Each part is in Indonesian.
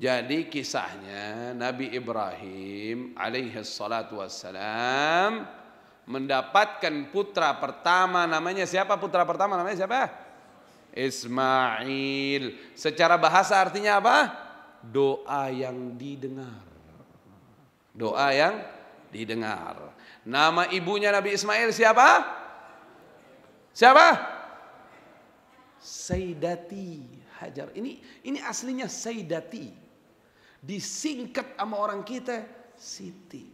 Jadi kisahnya Nabi Ibrahim alaihi salatu wassalam mendapatkan putra pertama namanya siapa putra pertama namanya siapa? Ismail. Secara bahasa artinya apa? Doa yang didengar. Doa yang didengar. Nama ibunya Nabi Ismail siapa? Siapa? Saidati Hajar. Ini ini aslinya Saidati disingkat sama orang kita Siti.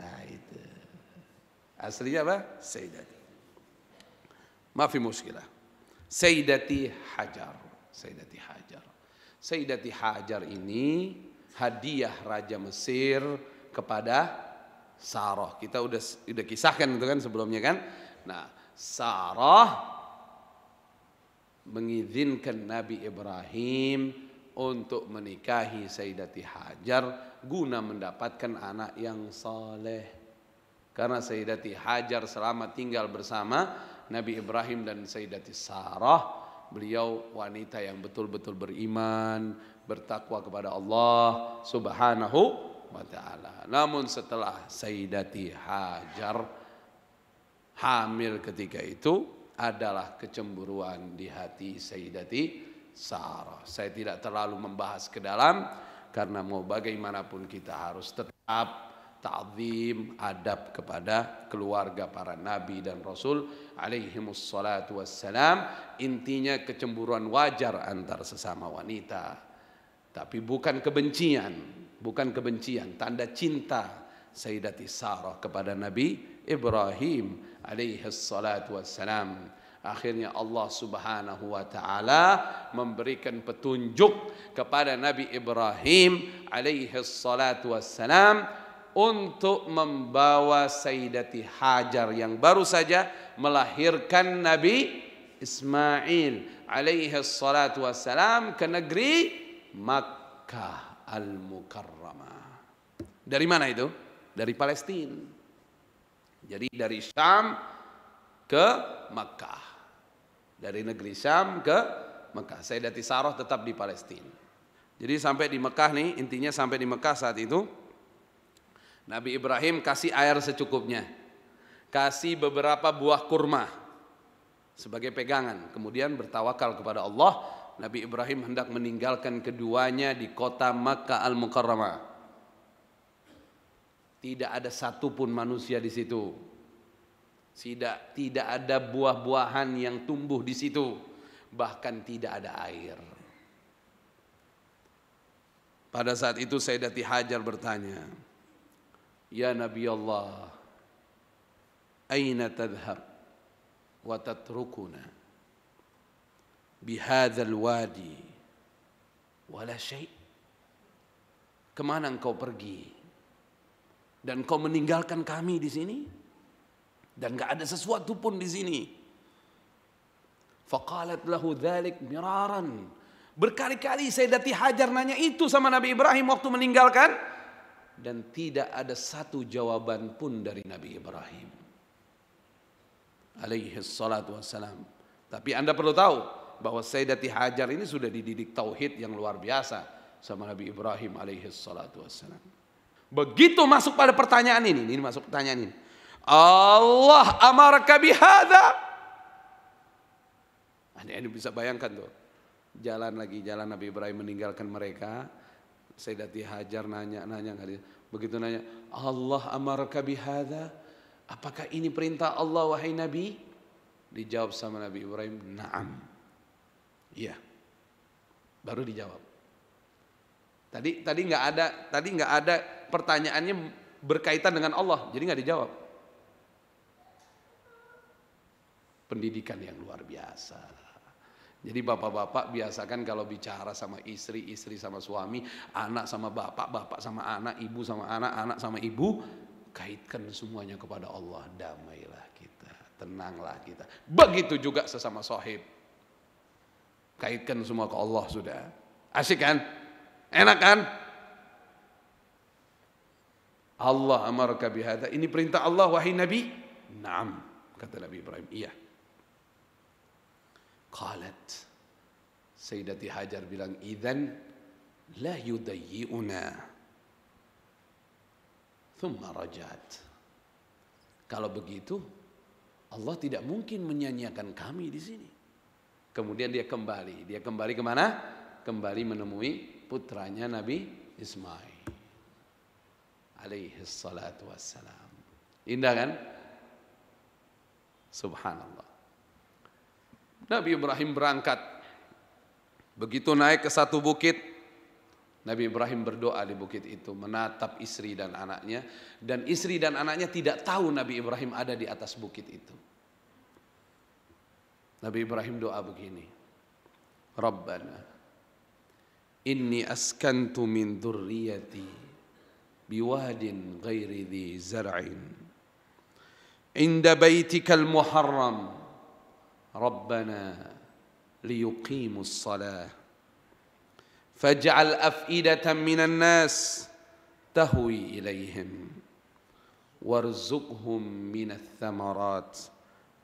Nah itu. Aslinya apa? Sayyidati. Maafi ya, muskilah. Sayyidati Hajar. Sayyidati Hajar. Sayyidati Hajar ini hadiah Raja Mesir kepada Sarah. Kita udah udah kisahkan itu kan sebelumnya kan. Nah, Sarah mengizinkan Nabi Ibrahim untuk menikahi Sayyidati Hajar guna mendapatkan anak yang saleh. Karena Sayyidati Hajar selama tinggal bersama Nabi Ibrahim dan Sayyidati Sarah, beliau wanita yang betul-betul beriman, bertakwa kepada Allah Subhanahu wa taala. Namun setelah Sayyidati Hajar hamil ketika itu adalah kecemburuan di hati Sayyidati Sarah. Saya tidak terlalu membahas ke dalam karena mau bagaimanapun kita harus tetap ta'zim adab kepada keluarga para nabi dan rasul alaihi wassalatu wassalam intinya kecemburuan wajar antar sesama wanita tapi bukan kebencian bukan kebencian tanda cinta Sayyidati Sarah kepada Nabi Ibrahim alaihi wassalam Akhirnya Allah Subhanahu wa taala memberikan petunjuk kepada Nabi Ibrahim alaihi salatu wassalam untuk membawa Sayyidati Hajar yang baru saja melahirkan Nabi Ismail alaihi salatu wassalam ke negeri Makkah al-Mukarramah. Dari mana itu? Dari Palestina. Jadi dari Syam ke Makkah. Dari negeri Syam ke Mekah. Sayyidati Sarah tetap di Palestina. Jadi sampai di Mekah nih, intinya sampai di Mekah saat itu, Nabi Ibrahim kasih air secukupnya. Kasih beberapa buah kurma sebagai pegangan. Kemudian bertawakal kepada Allah. Nabi Ibrahim hendak meninggalkan keduanya di kota Mekah Al-Mukarramah. Tidak ada satu pun manusia di situ. Tidak tidak ada buah-buahan yang tumbuh di situ, bahkan tidak ada air. Pada saat itu Sayyidati Hajar bertanya, "Ya Nabi Allah, aina tadhhab wa tatrukuna bihadzal wadi wala syai'?" Kemana engkau pergi? Dan kau meninggalkan kami di sini? Dan gak ada sesuatu pun di sini. Faqalat lahu dhalik miraran. Berkali-kali Sayyidati Hajar nanya itu sama Nabi Ibrahim waktu meninggalkan. Dan tidak ada satu jawaban pun dari Nabi Ibrahim. Alaihi salatu wassalam. Tapi anda perlu tahu bahwa Sayyidati Hajar ini sudah dididik tauhid yang luar biasa sama Nabi Ibrahim alaihi salatu wassalam. Begitu masuk pada pertanyaan ini, ini masuk pertanyaan ini. Allah amaraka bihada. Anda nah, ini bisa bayangkan tuh. Jalan lagi, jalan Nabi Ibrahim meninggalkan mereka. saya Sayyidati Hajar nanya-nanya. kali, Begitu nanya, Allah amaraka bihada. Apakah ini perintah Allah wahai Nabi? Dijawab sama Nabi Ibrahim, naam. Iya. Baru dijawab. Tadi tadi nggak ada tadi nggak ada pertanyaannya berkaitan dengan Allah, jadi nggak dijawab. pendidikan yang luar biasa. Jadi bapak-bapak biasakan kalau bicara sama istri, istri sama suami, anak sama bapak, bapak sama anak, ibu sama anak, anak sama ibu, kaitkan semuanya kepada Allah. Damailah kita, tenanglah kita. Begitu juga sesama sohib. Kaitkan semua ke Allah sudah. Asik kan? Enak kan? Allah amarka bihada. Ini perintah Allah wahai Nabi. Naam, kata Nabi Ibrahim. Iya. Qalat. Sayyidati Hajar bilang, "Idzan la yudayyi'una." Thumma rajat. Kalau begitu, Allah tidak mungkin menyanyiakan kami di sini. Kemudian dia kembali. Dia kembali kemana? Kembali menemui putranya Nabi Ismail. Alaihi salatu wassalam. Indah kan? Subhanallah. Nabi Ibrahim berangkat. Begitu naik ke satu bukit, Nabi Ibrahim berdoa di bukit itu, menatap istri dan anaknya, dan istri dan anaknya tidak tahu Nabi Ibrahim ada di atas bukit itu. Nabi Ibrahim doa begini, Rabbana, inni askantu min durriyati biwadin ghairi dhi zar'in, inda baitikal muharram, ربنا ليقيموا الصلاه فاجعل افئده من الناس تهوي اليهم وارزقهم من الثمرات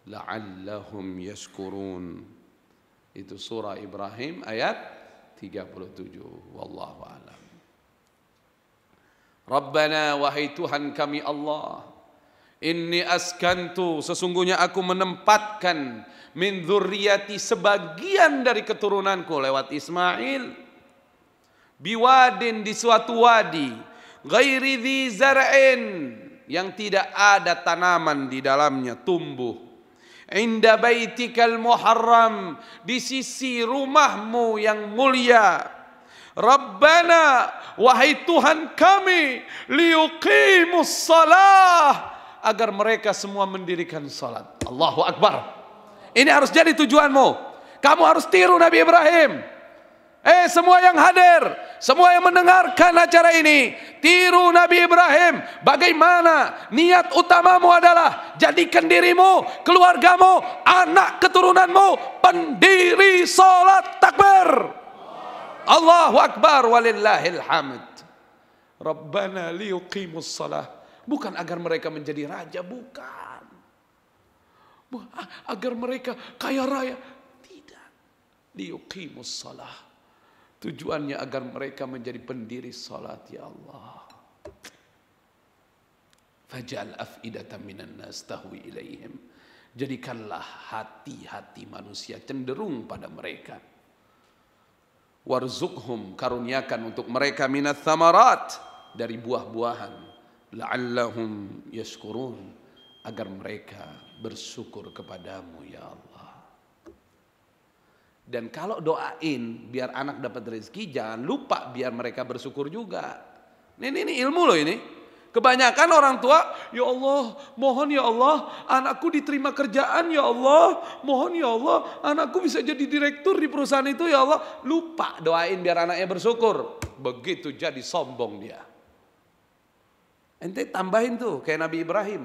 لعلهم يشكرون سورة إبراهيم آيات ayat 37 wallahu alam Rabbana wahai Tuhan kami Allah Inni askantu, sesungguhnya aku menempatkan min dzurriyyati sebagian dari keturunanku lewat Ismail biwadin di suatu wadi ghairi dzi yang tidak ada tanaman di dalamnya tumbuh inda baitikal muharram di sisi rumahmu yang mulia Rabbana wahai Tuhan kami liuqimus salah agar mereka semua mendirikan salat. Allahu Akbar. Ini harus jadi tujuanmu. Kamu harus tiru Nabi Ibrahim. Eh semua yang hadir, semua yang mendengarkan acara ini, tiru Nabi Ibrahim. Bagaimana niat utamamu adalah jadikan dirimu, keluargamu, anak keturunanmu pendiri salat takbir. Allahu Akbar walillahil hamd. Rabbana liyuqimus salat Bukan agar mereka menjadi raja, bukan. Ah, agar mereka kaya raya. Tidak. Liyuqimus salah. Tujuannya agar mereka menjadi pendiri salat ya Allah. Fajal afidata minan nas tahwi ilaihim. Jadikanlah hati-hati manusia cenderung pada mereka. Warzukhum karuniakan untuk mereka minat thamarat dari buah-buahan la'allahum yaskurun agar mereka bersyukur kepadamu ya Allah. Dan kalau doain biar anak dapat rezeki jangan lupa biar mereka bersyukur juga. Ini, ini, ini ilmu loh ini. Kebanyakan orang tua, ya Allah, mohon ya Allah, anakku diterima kerjaan ya Allah, mohon ya Allah, anakku bisa jadi direktur di perusahaan itu ya Allah. Lupa doain biar anaknya bersyukur. Begitu jadi sombong dia. Ente tambahin tuh kayak Nabi Ibrahim.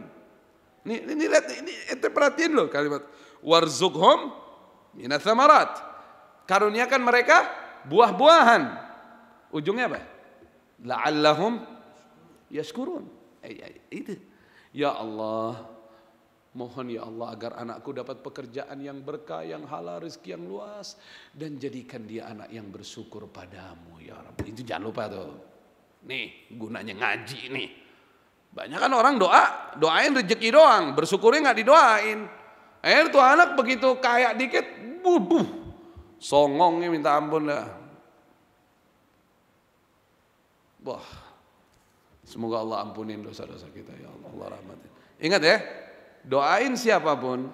Ini, ini lihat ini ente perhatiin loh kalimat warzuqhum minats Karuniakan mereka buah-buahan. Ujungnya apa? La'allahum yashkurun. Eh, ya, itu. Ya Allah, Mohon ya Allah agar anakku dapat pekerjaan yang berkah, yang halal, rezeki yang luas. Dan jadikan dia anak yang bersyukur padamu ya Rabbi. Itu jangan lupa tuh. Nih gunanya ngaji nih. Banyak kan orang doa, doain rezeki doang, bersyukurnya nggak didoain. Akhirnya tuh anak begitu kaya dikit, buh buh, songongnya minta ampun lah Wah, semoga Allah ampunin dosa-dosa kita ya Allah, Allah rahmatin. Ingat ya, doain siapapun,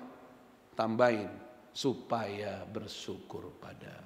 tambahin supaya bersyukur pada.